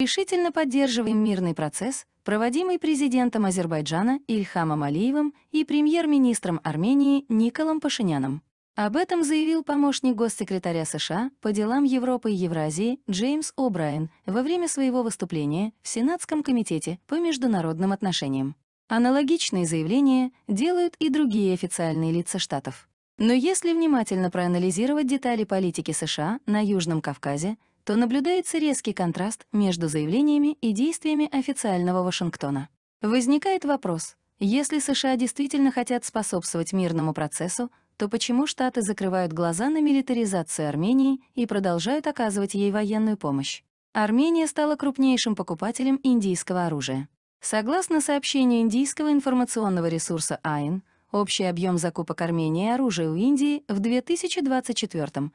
решительно поддерживаем мирный процесс, проводимый президентом Азербайджана Ильхамом Алиевым и премьер-министром Армении Николом Пашиняном. Об этом заявил помощник госсекретаря США по делам Европы и Евразии Джеймс О'Брайен во время своего выступления в Сенатском комитете по международным отношениям. Аналогичные заявления делают и другие официальные лица штатов. Но если внимательно проанализировать детали политики США на Южном Кавказе, то наблюдается резкий контраст между заявлениями и действиями официального Вашингтона. Возникает вопрос, если США действительно хотят способствовать мирному процессу, то почему Штаты закрывают глаза на милитаризацию Армении и продолжают оказывать ей военную помощь? Армения стала крупнейшим покупателем индийского оружия. Согласно сообщению индийского информационного ресурса АИН, Общий объем закупок Армении оружия у Индии в 2024-2025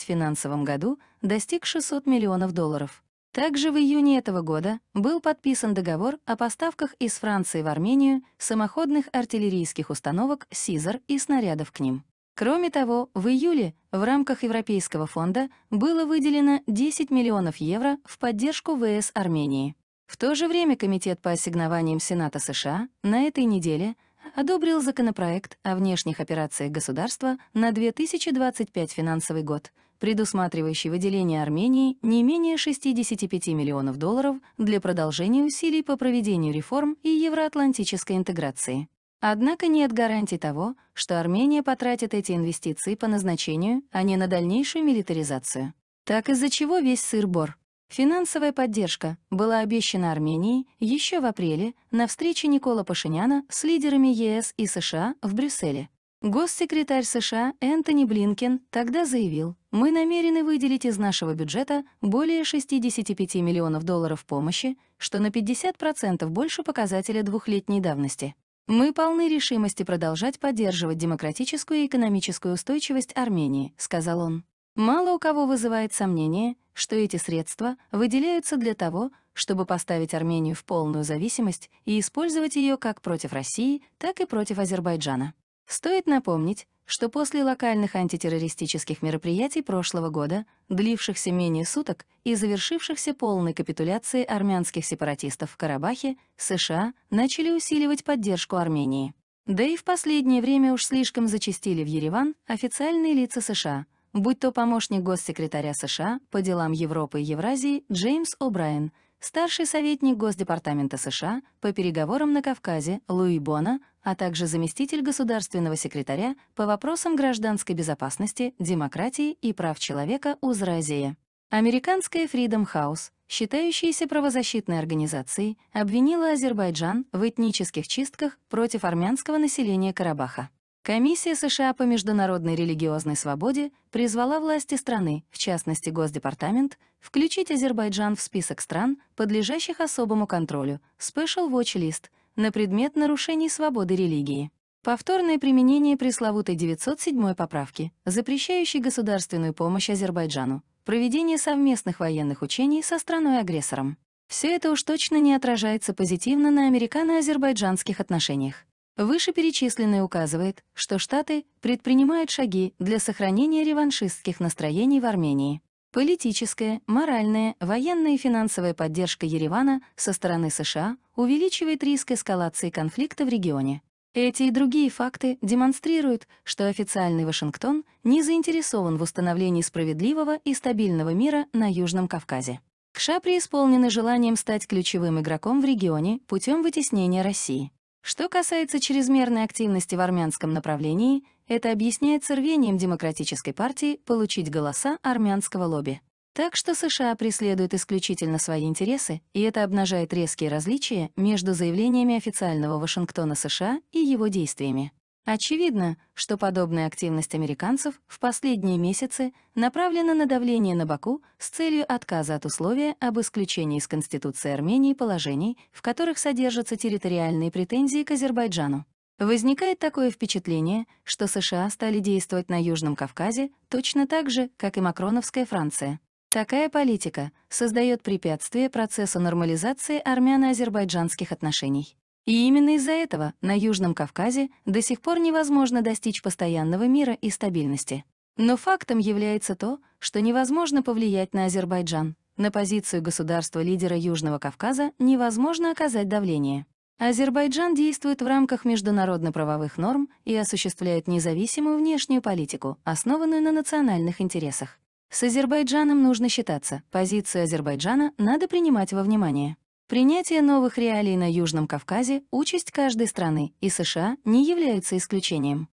финансовом году достиг 600 миллионов долларов. Также в июне этого года был подписан договор о поставках из Франции в Армению самоходных артиллерийских установок «Сизар» и снарядов к ним. Кроме того, в июле в рамках Европейского фонда было выделено 10 миллионов евро в поддержку ВС Армении. В то же время Комитет по ассигнованиям Сената США на этой неделе – одобрил законопроект о внешних операциях государства на 2025 финансовый год, предусматривающий выделение Армении не менее 65 миллионов долларов для продолжения усилий по проведению реформ и евроатлантической интеграции. Однако нет гарантий того, что Армения потратит эти инвестиции по назначению, а не на дальнейшую милитаризацию. Так из-за чего весь сыр-бор. Финансовая поддержка была обещана Армении еще в апреле на встрече Никола Пашиняна с лидерами ЕС и США в Брюсселе. Госсекретарь США Энтони Блинкен тогда заявил, «Мы намерены выделить из нашего бюджета более 65 миллионов долларов помощи, что на 50% больше показателя двухлетней давности. Мы полны решимости продолжать поддерживать демократическую и экономическую устойчивость Армении», — сказал он. Мало у кого вызывает сомнение, что эти средства выделяются для того, чтобы поставить Армению в полную зависимость и использовать ее как против России, так и против Азербайджана. Стоит напомнить, что после локальных антитеррористических мероприятий прошлого года, длившихся менее суток и завершившихся полной капитуляцией армянских сепаратистов в Карабахе, США начали усиливать поддержку Армении. Да и в последнее время уж слишком зачастили в Ереван официальные лица США — будь то помощник госсекретаря США по делам Европы и Евразии Джеймс О'Брайен, старший советник Госдепартамента США по переговорам на Кавказе Луи Бона, а также заместитель государственного секретаря по вопросам гражданской безопасности, демократии и прав человека узразии. Американская Freedom House, считающаяся правозащитной организацией, обвинила Азербайджан в этнических чистках против армянского населения Карабаха. Комиссия США по международной религиозной свободе призвала власти страны, в частности Госдепартамент, включить Азербайджан в список стран, подлежащих особому контролю, Special Watch List, на предмет нарушений свободы религии. Повторное применение пресловутой 907 поправки, запрещающей государственную помощь Азербайджану, проведение совместных военных учений со страной-агрессором. Все это уж точно не отражается позитивно на американо-азербайджанских отношениях. Вышеперечисленное указывает, что Штаты предпринимают шаги для сохранения реваншистских настроений в Армении. Политическая, моральная, военная и финансовая поддержка Еревана со стороны США увеличивает риск эскалации конфликта в регионе. Эти и другие факты демонстрируют, что официальный Вашингтон не заинтересован в установлении справедливого и стабильного мира на Южном Кавказе. Кша преисполнены желанием стать ключевым игроком в регионе путем вытеснения России. Что касается чрезмерной активности в армянском направлении, это объясняется рвением Демократической партии получить голоса армянского лобби. Так что США преследуют исключительно свои интересы, и это обнажает резкие различия между заявлениями официального Вашингтона США и его действиями. Очевидно, что подобная активность американцев в последние месяцы направлена на давление на Баку с целью отказа от условия об исключении из Конституции Армении положений, в которых содержатся территориальные претензии к Азербайджану. Возникает такое впечатление, что США стали действовать на Южном Кавказе точно так же, как и Макроновская Франция. Такая политика создает препятствие процессу нормализации армяно-азербайджанских отношений. И именно из-за этого на Южном Кавказе до сих пор невозможно достичь постоянного мира и стабильности. Но фактом является то, что невозможно повлиять на Азербайджан. На позицию государства-лидера Южного Кавказа невозможно оказать давление. Азербайджан действует в рамках международно-правовых норм и осуществляет независимую внешнюю политику, основанную на национальных интересах. С Азербайджаном нужно считаться, позицию Азербайджана надо принимать во внимание. Принятие новых реалий на Южном Кавказе — участь каждой страны, и США не является исключением.